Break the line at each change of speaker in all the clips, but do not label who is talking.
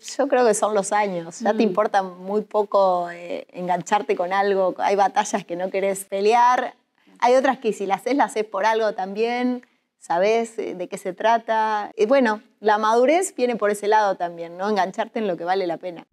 Yo creo que son los años. Ya te mm. importa muy poco eh, engancharte con algo. Hay batallas que no querés pelear. Hay otras que si las haces, las haces por algo también. sabes eh, de qué se trata. Y bueno, la madurez viene por ese lado también, ¿no?
Engancharte en lo que vale la pena.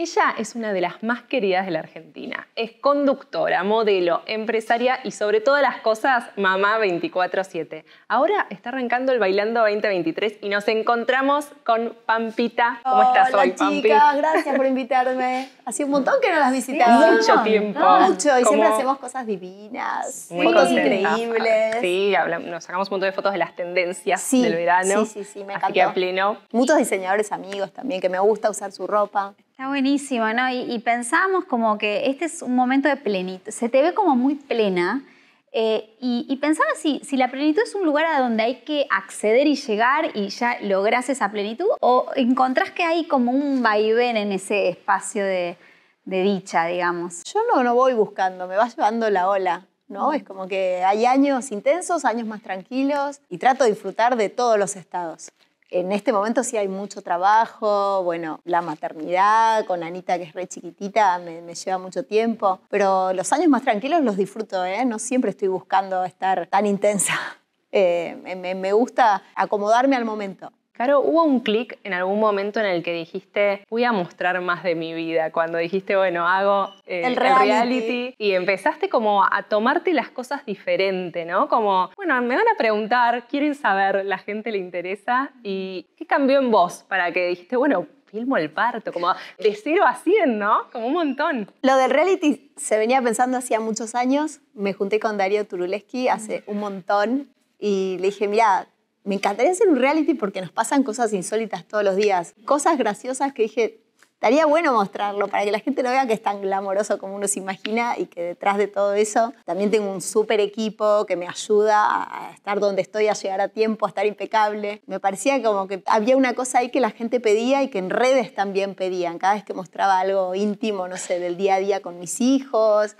Ella es una de las más queridas de la Argentina. Es conductora, modelo, empresaria y sobre todas las cosas, mamá 24/7. Ahora está arrancando el Bailando 2023 y nos encontramos con Pampita. ¿Cómo estás Hola, hoy, Pampita?
gracias por invitarme. Hace un montón que no las visitaba. mucho tiempo. mucho, y siempre hacemos cosas divinas, muy increíbles.
Sí, nos sacamos un montón de fotos de las tendencias del verano. Sí, sí,
sí, me encantó. a
pleno.
Muchos
diseñadores amigos también que me gusta usar
su ropa. Está buenísimo, ¿no? Y, pensamos como que este es un momento de plenitud. Se te ve como muy plena. Eh, y, y, pensaba si, si la plenitud es un lugar a donde hay que acceder y llegar y ya logras esa plenitud, o encontrás que hay como un vaivén en ese espacio de, dicha, digamos. Yo no, no voy buscando, me va llevando la ola. ¿no? Mm. Es como que hay años intensos, años más tranquilos y trato
de disfrutar de todos los estados. En este momento sí hay mucho trabajo, bueno, la maternidad con Anita que es re chiquitita me, lleva mucho tiempo, pero los años más tranquilos los disfruto, ¿eh? no siempre estoy buscando estar tan intensa. Eh, me, gusta acomodarme al momento.
Claro, hubo un clic en algún momento en el que dijiste, voy a mostrar más de mi vida, cuando dijiste, bueno, hago eh, el, reality. y empezaste como a tomarte las cosas diferente, ¿no? Como, bueno, me van a preguntar, quieren saber, la gente le interesa y ¿qué cambió en vos para que dijiste, bueno, filmo el parto, como de 0 a 100, ¿no? Como un montón.
Lo del reality se venía pensando hacía muchos años, me junté con Dario Turuleski hace un montón y le dije, mira, me encantaría hacer un reality porque nos pasan cosas insólitas todos los días. Cosas graciosas que dije, estaría bueno mostrarlo para que la gente lo vea que es tan glamoroso como uno se imagina y que detrás de todo eso también tengo un súper equipo que me ayuda a estar donde estoy, a llegar a tiempo, a estar impecable. Me parecía como que había una cosa ahí que la gente pedía y que en redes también pedían. Cada vez que mostraba algo íntimo, no sé, del día a día con mis hijos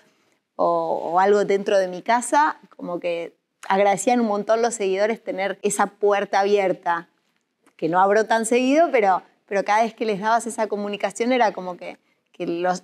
o, o algo dentro de mi casa, como que agradecían un montón los seguidores tener esa puerta abierta, que no abro tan seguido, pero, pero cada vez que les dabas esa comunicación era como que,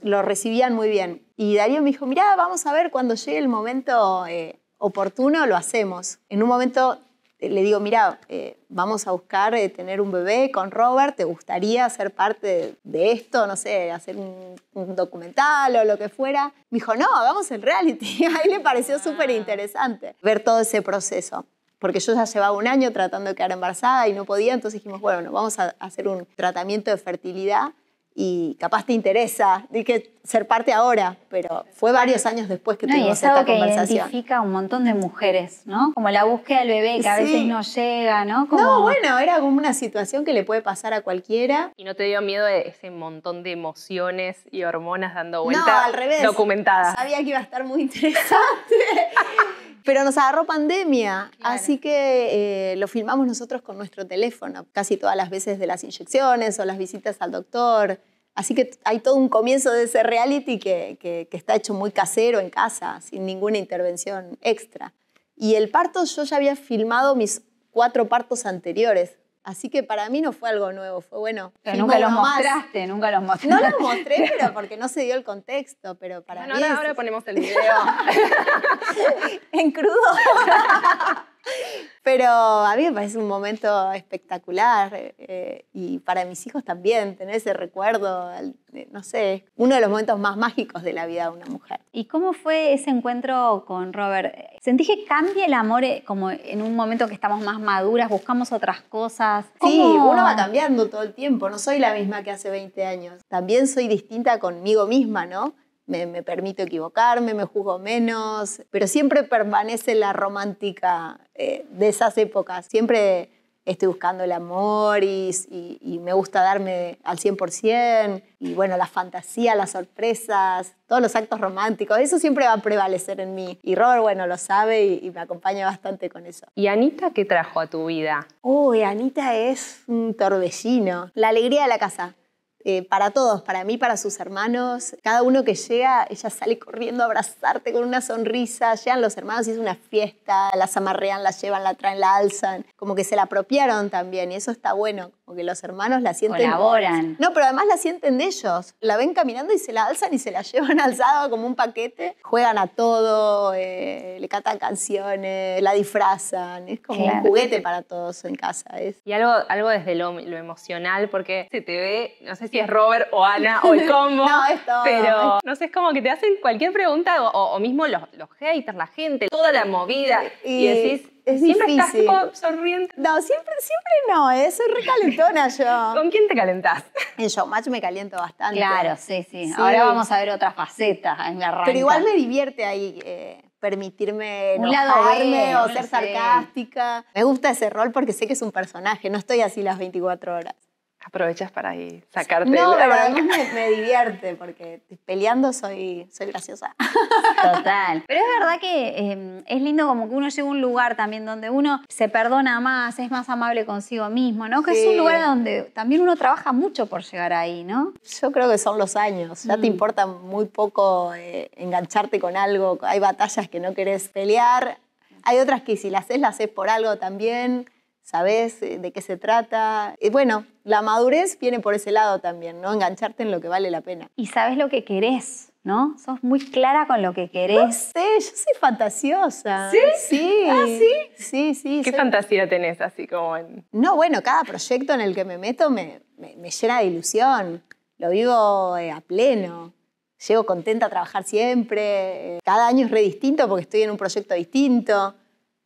lo recibían muy bien. Y Darío me dijo, mira vamos a ver cuando llegue el momento eh, oportuno, lo hacemos. En un momento eh, le digo, mira, eh, vamos a buscar eh, tener un bebé con Robert, ¿te gustaría ser parte de, esto? No sé, hacer un, documental o lo que fuera. Me dijo, no, hagamos el reality. A le pareció ah. súper interesante ver todo ese proceso. Porque yo ya llevaba un año tratando de quedar embarazada y no podía, entonces dijimos, bueno, vamos a hacer un tratamiento de fertilidad y capaz te interesa, que ser parte ahora, pero fue varios años después
que tuvimos esta que conversación. identifica
a un montón de mujeres, ¿no? Como la búsqueda del bebé que a veces no llega, ¿no? Como... No, bueno, era como una situación que le puede pasar a cualquiera. ¿Y
no te dio miedo de ese montón de emociones y hormonas dando vuelta? No, al revés. Documentada. Sabía que iba a estar
muy interesante. Pero nos agarró pandemia, así que eh, lo filmamos nosotros con nuestro teléfono, casi todas las veces de las inyecciones o las visitas al doctor. Así que hay todo un comienzo de ese reality que está hecho muy casero en casa, sin ninguna intervención extra. Y el parto, yo ya había filmado mis cuatro partos anteriores, Así que para mí no fue algo nuevo, fue bueno. Pero nunca los mostraste,
nunca los mostré. No los
mostré, pero porque no se dio el contexto, pero para bueno, mí. ahora ponemos el video.
en crudo. Pero a
mí me parece un momento espectacular eh, y para mis hijos también, tener ese
recuerdo, no sé, uno de los momentos más mágicos de la vida de una mujer. ¿Y cómo fue ese encuentro con Robert? sentí que cambia el amor eh, como en un momento que estamos más maduras, buscamos otras cosas? Sí, uno va cambiando todo el tiempo, no soy la misma que hace 20
años, también soy distinta conmigo misma, ¿no? me, permito equivocarme, me juzgo menos, pero siempre permanece la romántica eh, de esas épocas. Siempre estoy buscando el amor y, me gusta darme al 100%, y bueno, la fantasía, las sorpresas, todos los actos románticos, eso siempre va a prevalecer en mí. Y Robert, bueno, lo sabe y, y me acompaña bastante con eso.
¿Y Anita qué trajo a
tu vida? Uy, Anita es un torbellino, la alegría de la casa eh, para todos, para mí, para sus hermanos. Cada uno que llega, ella sale corriendo a abrazarte con una sonrisa. Llegan los hermanos y es una fiesta, las amarrean, la llevan, la traen, la alzan. Como que se la apropiaron también y eso está bueno porque los hermanos la sienten. Colaboran. No, pero además la sienten de ellos. La ven caminando y se la alzan y se la llevan alzada como un paquete. Juegan a todo, eh, le cantan canciones, la disfrazan. Es como un juguete para
todos en casa. Es. Y algo, algo desde lo, emocional, porque se te ve, no sé si es Robert o Ana o el combo. no, es todo. Pero no sé, es como que te hacen cualquier pregunta o, mismo los, los haters, la gente, toda la movida. y, y decís es siempre difícil. estás
No, siempre, siempre no, ¿eh? soy recalentona yo. ¿Con quién te calentás? En Showmatch me caliento bastante. Claro, sí, sí, Ahora vamos a
ver otras facetas en la Pero igual me divierte
ahí eh, permitirme enojarme o ser sarcástica. Me gusta ese rol porque sé que es un personaje, no estoy así las 24 horas aprovechas para ahí sacarte. No, la a me, me, divierte porque peleando soy, soy graciosa.
Total. Pero es verdad que em, es lindo como que uno llega a un lugar también donde uno se perdona más, es más amable consigo mismo, ¿no? Que es un lugar donde también uno trabaja mucho por llegar ahí,
¿no? Yo creo que son los años. Ya te mm. importa muy poco eh, engancharte con algo. Hay batallas que no querés pelear. Hay otras que si las haces, las haces por algo también sabes eh, de qué se trata. bueno, la madurez viene por ese lado también, ¿no?
Engancharte en lo que vale la pena. Y sabes lo que querés, ¿no? Sos muy clara con lo que querés. No sé, yo soy fantasiosa. ¿Sí? Sí. sí ah, sí? Sí, sí.
¿Qué fantasía tenés así como en...?
No, bueno, cada proyecto en el que me meto me, me, me llena de ilusión. Lo vivo eh, a pleno llego contenta a trabajar siempre. Cada año es re distinto porque estoy en un proyecto distinto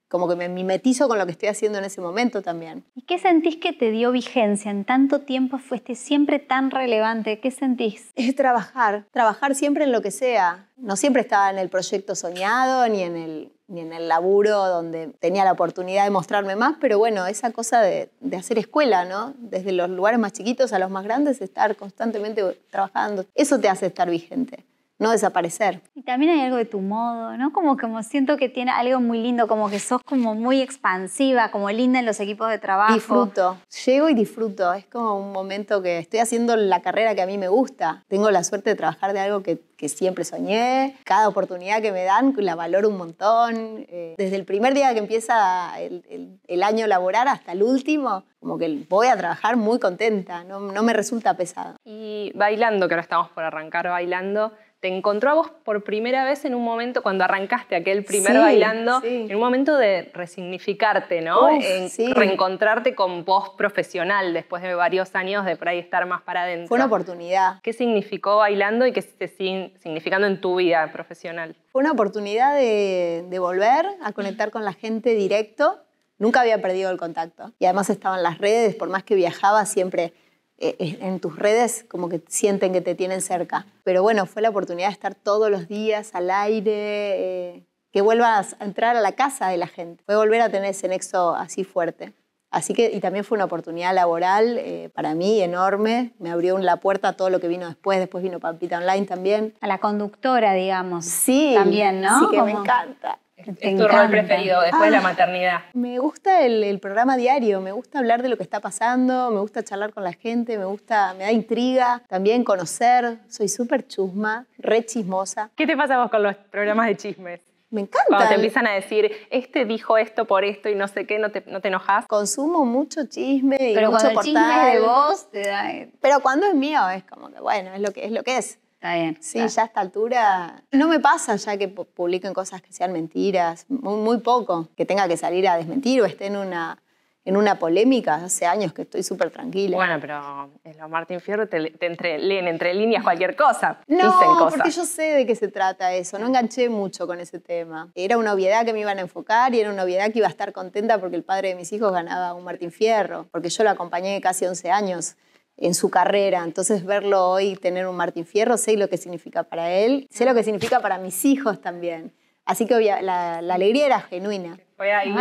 como que me mimetizo con lo que estoy haciendo en ese
momento también. ¿Y qué sentís que te dio vigencia? En tanto tiempo fuiste siempre tan relevante. ¿Qué sentís? Es trabajar, trabajar siempre en lo que sea. No siempre estaba en el proyecto
soñado ni en el, ni en el laburo donde tenía la oportunidad de mostrarme más, pero bueno, esa cosa de, de, hacer escuela, ¿no? Desde los lugares más chiquitos a los más grandes, estar constantemente trabajando, eso te hace estar vigente no desaparecer.
Y también hay algo de tu modo, ¿no? Como, como siento que tiene algo muy lindo, como que sos como muy expansiva, como linda en los equipos de trabajo. Disfruto,
llego y disfruto. Es como un momento que estoy haciendo la carrera que a mí me gusta. Tengo la suerte de trabajar de algo que, siempre soñé. Cada oportunidad que me dan la valoro un montón. Eh, desde el primer día que empieza el, año laboral hasta el último, como que voy a trabajar muy contenta, no, no me resulta pesado. Y
bailando, que ahora estamos por arrancar bailando, te encontró a vos por primera vez en un momento, cuando arrancaste aquel primer bailando, en un momento de resignificarte, ¿no? en, Reencontrarte con vos profesional después de varios años de por ahí estar más para adentro. Fue una oportunidad. ¿Qué significó bailando y qué te significando en tu vida profesional? Fue una
oportunidad de, volver a conectar con la gente directo. Nunca había perdido el contacto. Y además estaban las redes, por más que viajaba, siempre eh, eh, en tus redes como que sienten que te tienen cerca. Pero bueno, fue la oportunidad de estar todos los días al aire, eh, que vuelvas a entrar a la casa de la gente. Fue volver a tener ese nexo así fuerte. Así que, y también fue una oportunidad laboral para mí enorme. Me abrió la puerta a todo lo que vino después. Después vino Pampita Online también. A la conductora, digamos. Sí. También, ¿no? Sí, que me encanta
es tu rol preferido después de la ah. maternidad.
Me gusta el, programa diario, me gusta hablar de lo que está pasando, me gusta charlar con la gente, me gusta, me da intriga, también conocer. Soy súper chusma, re chismosa.
¿Qué te pasa vos con los programas de chismes? Me encanta. Cuando te empiezan a decir, este dijo esto por esto y no sé qué, no te, no te enojas. Consumo mucho chisme y Pero mucho cuando chisme es de vos,
te da... Eh. Pero cuando es mío, es como que, bueno, es lo que es. Lo que es. Está bien. Sí, ya a esta altura no me pasa ya que publiquen cosas que sean mentiras, muy, poco, que tenga que salir a desmentir o esté en una en una polémica hace años que estoy súper tranquila. Bueno,
pero en los Martín Fierro te, entre, leen entre líneas cualquier cosa. No, Dicen cosas. porque
yo sé de qué se trata eso. No enganché mucho con ese tema. Era una obviedad que me iban a enfocar y era una obviedad que iba a estar contenta porque el padre de mis hijos ganaba un Martín Fierro, porque yo lo acompañé casi 11 años en su carrera. Entonces verlo hoy, tener un Martín Fierro, sé lo que significa para él, sé lo que significa para mis hijos también. Así que la, alegría era genuina.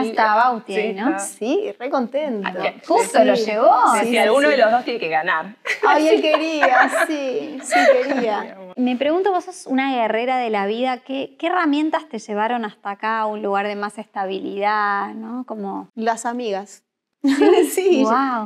estaba ¿no? Sí,
re
contento. Ah, justo lo llevó. si alguno de los
dos tiene que ganar. Ay, él quería, sí, sí quería.
Me pregunto, vos sos una guerrera de la vida, ¿qué, qué herramientas te llevaron hasta acá a un lugar de más estabilidad, no? Como... Las amigas.
sí,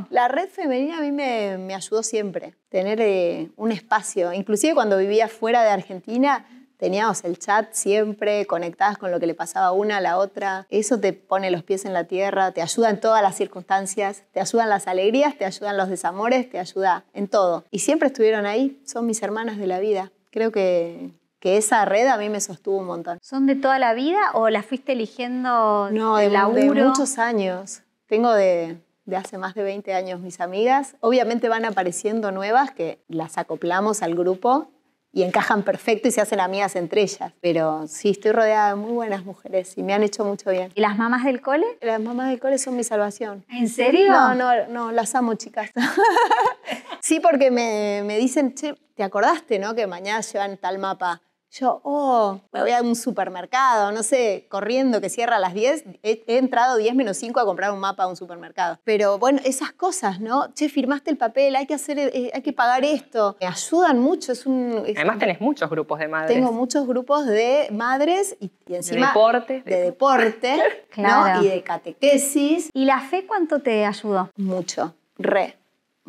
la red femenina a mí me, ayudó siempre, tener eh,
un espacio. Inclusive cuando vivía fuera de Argentina, teníamos el chat siempre, conectadas con lo que le pasaba una a la otra. Eso te pone los pies en la tierra, te ayuda en todas las circunstancias, te ayudan las alegrías, te ayudan los desamores, te ayuda en todo. Y siempre estuvieron ahí, son mis hermanas de la vida. Creo que, que esa red a mí me sostuvo un montón. ¿Son de toda la vida o las fuiste eligiendo no, de muchos años. Tengo de, de hace más de 20 años mis amigas. Obviamente van apareciendo nuevas que las acoplamos al grupo y encajan perfecto y se hacen amigas entre ellas. Pero sí, estoy rodeada de muy buenas mujeres y me han hecho mucho bien. ¿Y
las mamás del cole? Las mamás del cole son mi salvación.
¿En serio? No, no, no, las amo, chicas. sí, porque me, me dicen, che, ¿te acordaste, no? Que mañana llevan tal mapa yo, oh, me voy a un supermercado, no sé, corriendo que cierra a las 10, he, entrado 10 menos 5 a comprar un mapa a un supermercado. Pero bueno, esas cosas, ¿no? Che, firmaste el papel, hay que hacer, eh, hay que pagar esto. Me ayudan mucho, es un... Además tenés
muchos grupos de madres. Tengo
muchos grupos de madres y, De deporte. De deporte, claro. Y de catequesis. ¿Y la fe cuánto te ayudó? Mucho, re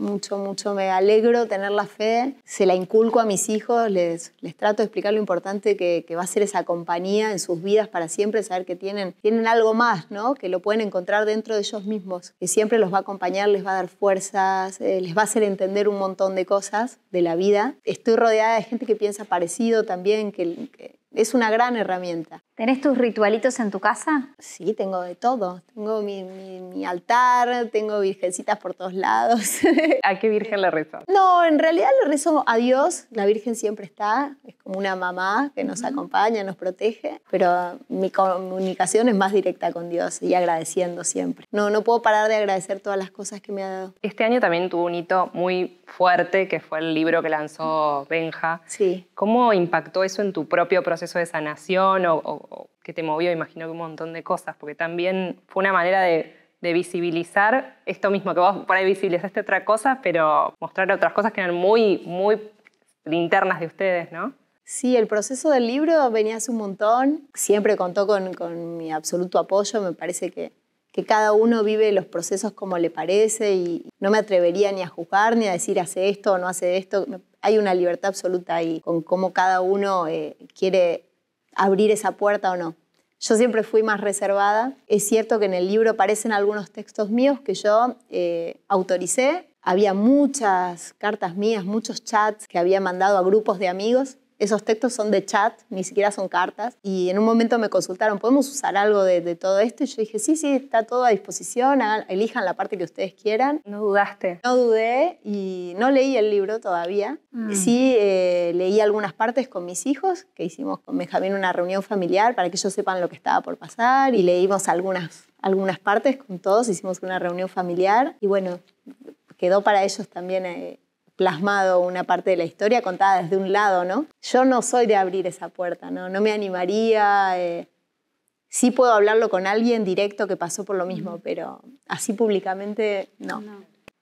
mucho, mucho me alegro tener la fe, se la inculco a mis hijos, les, les trato de explicar lo importante que, va a ser esa compañía en sus vidas para siempre, saber que tienen, tienen algo más, ¿no? que lo pueden encontrar dentro de ellos mismos, que siempre los va a acompañar, les va a dar fuerzas, eh, les va a hacer entender un montón de cosas de la vida. Estoy rodeada de gente que piensa parecido también, que es una gran herramienta. ¿Tenés tus ritualitos en tu casa? Sí, tengo de todo. Tengo mi, altar, tengo virgencitas por todos lados.
¿A qué virgen le rezo?
No, en realidad le rezo a Dios. La virgen siempre está. Es como una mamá que nos acompaña, nos protege. Pero mi comunicación es más directa con Dios y agradeciendo siempre. No, no puedo parar de agradecer todas las cosas que me ha dado.
Este año también tuvo un hito muy fuerte, que fue el libro que lanzó Benja. Sí. ¿Cómo impactó eso en tu propio proceso de sanación que te movió, imagino que un montón de cosas, porque también fue una manera de, visibilizar esto mismo, que vos por ahí visibilizaste otra cosa, pero mostrar otras cosas que eran muy, muy internas de ustedes, ¿no?
Sí, el proceso del libro venía hace un montón, siempre contó con, con mi absoluto apoyo, me parece que, que cada uno vive los procesos como le parece y no me atrevería ni a juzgar ni a decir hace esto o no hace esto. Hay una libertad absoluta ahí con cómo cada uno eh, quiere abrir esa puerta o no. Yo siempre fui más reservada. Es cierto que en el libro aparecen algunos textos míos que yo eh, autoricé. Había muchas cartas mías, muchos chats que había mandado a grupos de amigos esos textos son de chat, ni siquiera son cartas. Y en un momento me consultaron, ¿podemos usar algo de, todo esto? Y yo dije, sí, sí, está todo a disposición, elijan la parte que ustedes quieran. No dudaste. No dudé y no leí el libro todavía. Mm. Sí, eh, leí algunas partes con mis hijos, que hicimos con Benjamín una reunión familiar para que ellos sepan lo que estaba por pasar y leímos algunas, algunas partes con todos, hicimos una reunión familiar y bueno, quedó para ellos también eh, plasmado una parte de la historia contada desde un lado, ¿no? Yo no soy de abrir esa puerta, ¿no? No me animaría. Eh, sí puedo hablarlo con alguien directo que pasó por lo mismo, pero así públicamente no.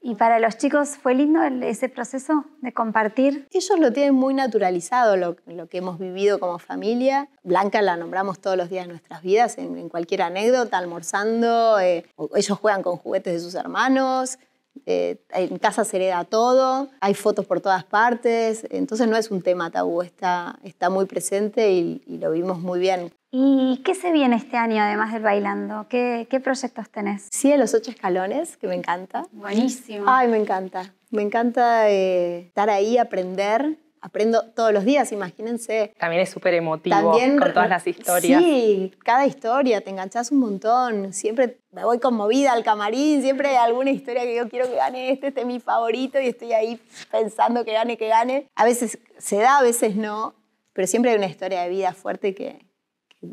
¿Y para los chicos fue lindo ese proceso de compartir? Ellos lo tienen muy naturalizado, lo, que hemos vivido como familia. Blanca la nombramos todos los días de nuestras vidas, en, cualquier anécdota, almorzando, eh, ellos juegan con juguetes de sus hermanos, eh, en casa se hereda todo, hay fotos por todas partes, entonces no es un tema tabú, está, está muy presente y, lo vimos muy bien.
¿Y qué se viene este año además del bailando? ¿Qué, proyectos tenés? Sí, de los ocho escalones, que me encanta. Buenísimo. Ay, me encanta. Me encanta eh, estar ahí,
aprender, aprendo todos los días, imagínense.
También es súper emotivo con todas las historias. Sí,
cada historia, te enganchas un montón. Siempre me voy conmovida al camarín, siempre hay alguna historia que yo quiero que gane este, este es mi favorito y estoy ahí pensando que gane, que gane. A veces se da, a veces no, pero siempre hay una historia de vida fuerte que,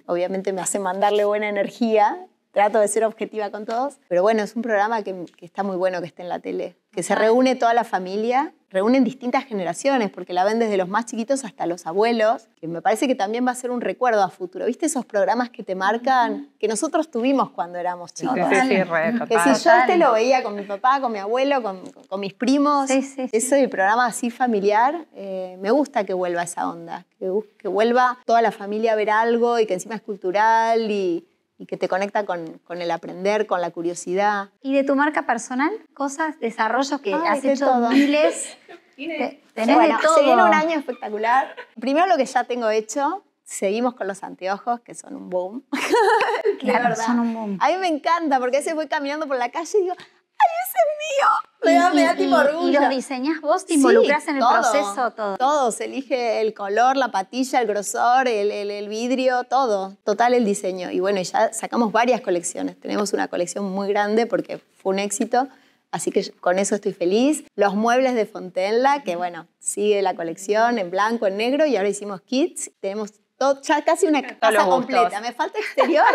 obviamente me hace mandarle buena energía. Trato de ser objetiva con todos, pero bueno, es un programa que, que está muy bueno que esté en la tele que se reúne toda la familia, reúnen distintas generaciones, porque la ven desde los más chiquitos hasta los abuelos, que me parece que también va a ser un recuerdo a futuro. ¿Viste esos programas que te marcan, que nosotros tuvimos cuando éramos chicos? Sí, sí, que si yo te lo veía con mi papá, con mi abuelo, con, mis primos, ese programa así familiar, eh, me gusta que vuelva esa onda, que vuelva toda la familia a ver algo y que encima es cultural y y que te conecta con, el aprender, con la curiosidad.
¿Y de tu marca personal? Cosas, desarrollos que has hecho miles.
bueno, un año
espectacular. Primero lo que ya tengo hecho, seguimos con los anteojos, que
son un boom. claro, son un boom. A mí me encanta, porque a veces voy caminando por la calle y digo,
mío. Me da, me da tipo orgullo. Y lo diseñas vos, te involucras en el proceso,
todo. Todo, se elige el color, la patilla, el grosor, el, vidrio, todo. Total el diseño. Y bueno, ya sacamos varias colecciones. Tenemos una colección muy grande porque fue un éxito. Así que con eso estoy feliz. Los muebles de Fontenla, que bueno, sigue la colección en blanco, en negro y ahora hicimos kits. Tenemos todo, ya casi una casa completa. Me
falta exterior,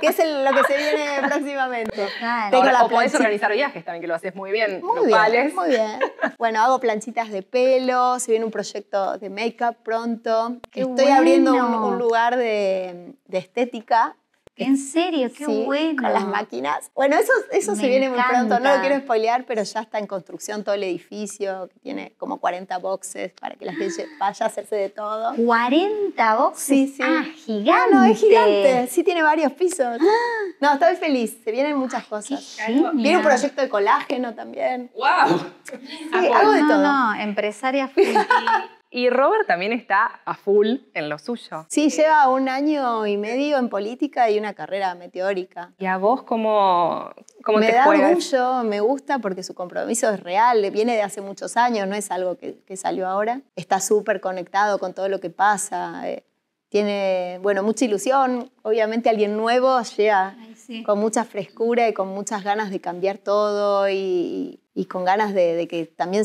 que es lo que se viene
próximamente. Tengo o, la podés organizar
viajes también, que lo haces muy bien. Muy locales. bien, muy
bien. Bueno, hago planchitas de pelo, se viene un proyecto de make-up pronto. Estoy abriendo un, un lugar de, de estética ¿En serio? ¡Qué bueno! Con las máquinas. Bueno, eso, eso se viene muy pronto, no lo quiero spoilear, pero ya está en construcción todo el edificio, que tiene como 40 boxes para que la gente vaya a hacerse de todo. ¿40 boxes?
Sí, sí. ¡Ah, gigante! No, ah, no, es
gigante. Sí, tiene varios pisos. Ah. No, estoy feliz. Se vienen muchas cosas. Viene un proyecto de colágeno también.
¡Wow! Sí, algo de todo. No,
empresaria
Y Robert también está a full en lo suyo. Sí, lleva un
año y medio en política y una carrera meteórica.
¿Y a vos cómo, cómo me da orgullo,
me gusta porque su compromiso es real, viene de hace muchos años, no es algo que, salió ahora. Está súper conectado con todo lo que pasa. Eh, tiene, bueno, mucha ilusión. Obviamente alguien nuevo llega con mucha frescura y con muchas ganas de cambiar todo y, con ganas de, de que también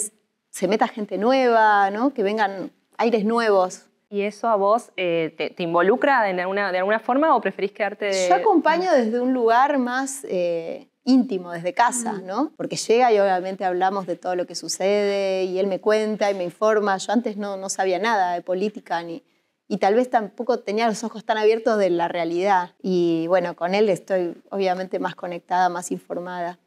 se meta gente nueva, ¿no? que vengan aires nuevos.
¿Y eso a vos eh, te, involucra de alguna, de alguna forma o preferís quedarte Yo
acompaño desde un lugar más eh, íntimo, desde casa, mm. ¿no? Porque llega y obviamente hablamos de todo lo que sucede y él me cuenta y me informa. Yo antes no, no sabía nada de política ni, y tal vez tampoco tenía los ojos tan abiertos de la realidad. Y bueno, con él estoy obviamente más conectada, más informada.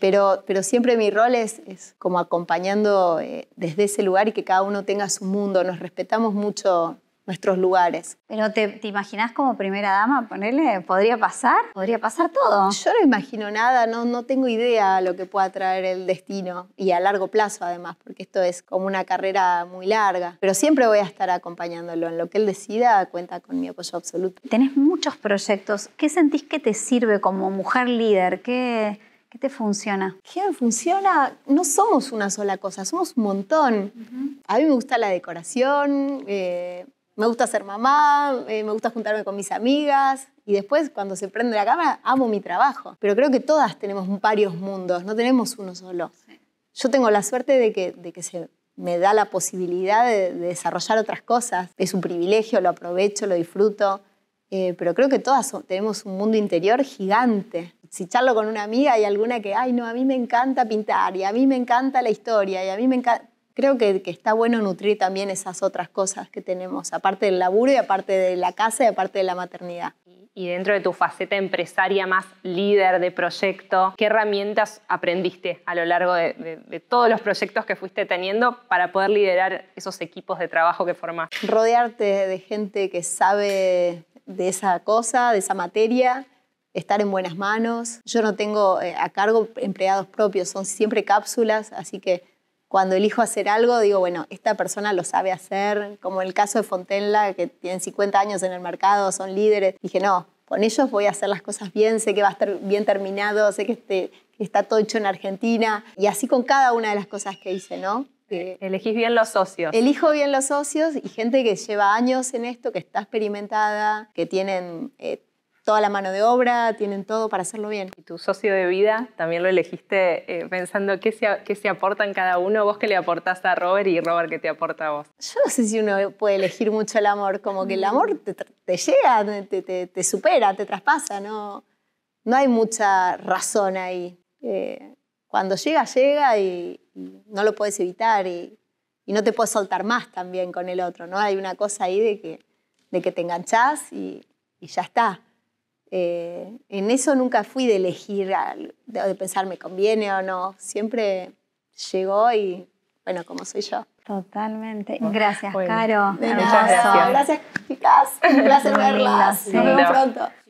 Pero, pero siempre mi rol es, como acompañando eh, desde ese lugar y que cada uno tenga su mundo. Nos respetamos mucho nuestros lugares.
Pero te, te imaginas como primera dama, ponerle, podría pasar, podría pasar todo. Yo no imagino nada, no, no tengo idea
lo que pueda traer el destino y a largo plazo además, porque esto es como una carrera muy
larga. Pero siempre voy a estar acompañándolo en lo que él decida, cuenta con mi apoyo absoluto. Tenés muchos proyectos. ¿Qué sentís que te sirve como mujer líder? ¿Qué ¿Qué te funciona? ¿Qué me funciona? No somos una sola cosa, somos un montón. A mí me gusta
la decoración, eh, me gusta ser mamá, eh, me gusta juntarme con mis amigas. Y después, cuando se prende la cámara, amo mi trabajo. Pero creo que todas tenemos varios mundos, no tenemos uno solo. Yo tengo la suerte de que, de que se me da la posibilidad de, desarrollar otras cosas. Es un privilegio, lo aprovecho, lo disfruto. Eh, pero creo que todas tenemos un mundo interior gigante si charlo con una amiga y alguna que, ay, no, a mí me encanta pintar y a mí me encanta la historia y a mí me encanta... Creo que, está bueno nutrir también esas otras cosas que tenemos, aparte del laburo y aparte de la casa y aparte de la maternidad
y dentro de tu faceta empresaria más líder de proyecto, ¿qué herramientas aprendiste a lo largo de, todos los proyectos que fuiste teniendo para poder liderar esos equipos de trabajo que formas?
Rodearte de gente que sabe de esa cosa, de esa materia, estar en buenas manos. Yo no tengo eh, a cargo empleados propios, son siempre cápsulas, así que cuando elijo hacer algo, digo, bueno, esta persona lo sabe hacer, como el caso de Fontella que tienen 50 años en el mercado, son líderes. Dije, no, con ellos voy a hacer las cosas bien, sé que va a estar bien terminado, sé que, este, está todo hecho en Argentina, y así con cada una de las cosas que hice, ¿no? Elegís
bien los socios. Elijo
bien los socios y gente que lleva años en esto, que está experimentada, que tienen
eh, toda la mano de obra, tienen todo para hacerlo bien. Y tu socio de vida también lo elegiste eh, pensando qué se, qué se cada uno, vos qué le aportás a Robert y Robert qué te aporta a vos.
Yo no sé si uno puede elegir mucho el amor, como que el mm. amor te, llega, te, supera, te traspasa, no, no hay mucha razón ahí. Eh, cuando llega, llega y, no lo puedes evitar y, no te puedes soltar más también con el otro, ¿no? Hay una cosa ahí de que, de que te enganchás y, y ya está. Eh, en eso nunca fui de elegir, de pensar me conviene o no. Siempre llegó y, bueno, como soy yo.
Totalmente. Gracias, Caro. Muchas gracias. Gracias,
chicas. Un placer verlas. Nos vemos pronto.